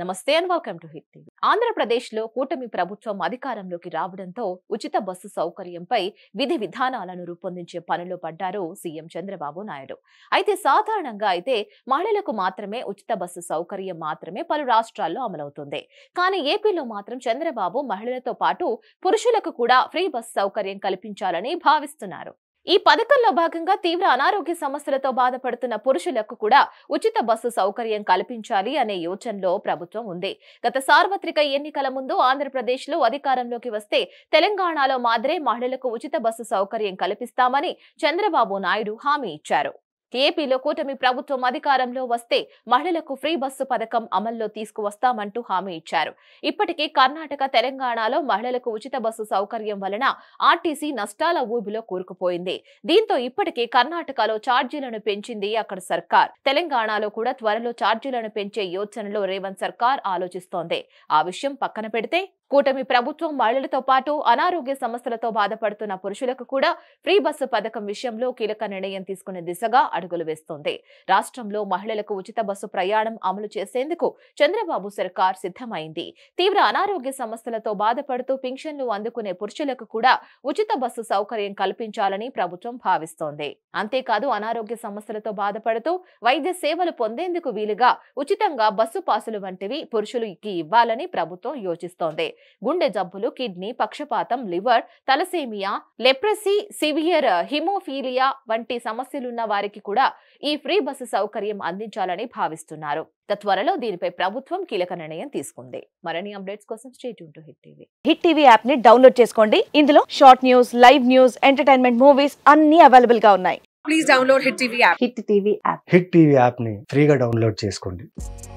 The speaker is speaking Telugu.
నమస్తే and welcome to hit TV ఆంధ్రప్రదేశ్లో కూటమి ప్రభుత్వం అధికారంలోకి రావడంతో ఉచిత బస్సు సౌకర్యంపై విధి విధానాలను రూపొందించే పనులు పడ్డారు సీఎం చంద్రబాబు నాయుడు అయితే సాధారణంగా అయితే మహిళలకు మాత్రమే ఉచిత బస్సు సౌకర్యం మాత్రమే పలు రాష్ట్రాల్లో అమలవుతుంది కానీ ఏపీలో మాత్రం చంద్రబాబు మహిళలతో పాటు పురుషులకు కూడా ఫ్రీ బస్సు సౌకర్యం కల్పించాలని భావిస్తున్నారు ఈ పథకంలో భాగంగా తీవ్ర అనారోగ్య సమస్యలతో బాధపడుతున్న పురుషులకు కూడా ఉచిత బస్సు సౌకర్యం కల్పించాలి అనే యోచనలో ప్రభుత్వం ఉంది గత సార్వత్రిక ఎన్నికల ముందు ఆంధ్రప్రదేశ్ లో అధికారంలోకి వస్తే తెలంగాణలో మాదిరే మహిళలకు ఉచిత బస్సు సౌకర్యం కల్పిస్తామని చంద్రబాబు నాయుడు హామీ ఇచ్చారు ఏపీలో కూటమి ప్రభుత్వం అధికారంలో వస్తే మహిళలకు ఫ్రీ బస్సు పథకం అమల్లో తీసుకువస్తామంటూ హామీ ఇచ్చారు ఇప్పటికే కర్ణాటక తెలంగాణలో మహిళలకు ఉచిత బస్సు సౌకర్యం వలన ఆర్టీసీ నష్టాల ఊబిలో కూరుకుపోయింది దీంతో ఇప్పటికే కర్ణాటకలో ఛార్జీలను పెంచింది అక్కడ సర్కార్ తెలంగాణలో కూడా త్వరలో ఛార్జీలను పెంచే యోచనలో రేవంత్ సర్కార్ ఆలోచిస్తోంది ఆ విషయం పక్కన పెడితే కూటమి ప్రభుత్వం మహిళలతో పాటు అనారోగ్య సమస్యలతో బాధపడుతున్న పురుషులకు కూడా ఫ్రీ బస్సు పథకం విషయంలో కీలక నిర్ణయం తీసుకునే దిశగా అడుగులు వేస్తోంది రాష్ట్రంలో మహిళలకు ఉచిత బస్సు ప్రయాణం అమలు చేసేందుకు చంద్రబాబు సర్కార్ సిద్ధమైంది తీవ్ర అనారోగ్య సమస్యలతో బాధపడుతూ పింఛన్లు అందుకునే పురుషులకు కూడా ఉచిత బస్సు సౌకర్యం కల్పించాలని ప్రభుత్వం భావిస్తోంది అంతేకాదు అనారోగ్య సమస్యలతో బాధపడుతూ వైద్య సేవలు పొందేందుకు వీలుగా ఉచితంగా బస్సు పాసులు వంటివి పురుషులకి ఇవ్వాలని ప్రభుత్వం యోచిస్తోంది గుండె జబ్బులు కిడ్నీ పక్షపాతం liver thalassemia leprosy severe hemophilia వంటి సమస్యలున్న వారికి కూడా ఈ ఫ్రీ బస్సు సౌకర్యం అందించాలని భావిస్తున్నారు త్వరలో దీనిపై ప్రభుత్వం కీలక నిర్ణయం తీసుకుంది మరిన్ని అప్డేట్స్ కోసం state to hit TV hit TV app ని డౌన్లోడ్ చేసుకోండి ఇందులో short news live news entertainment movies అన్ని అవైలబుల్ గా ఉన్నాయి please download hit TV app hit TV app hit TV app ని ఫ్రీగా డౌన్లోడ్ చేసుకోండి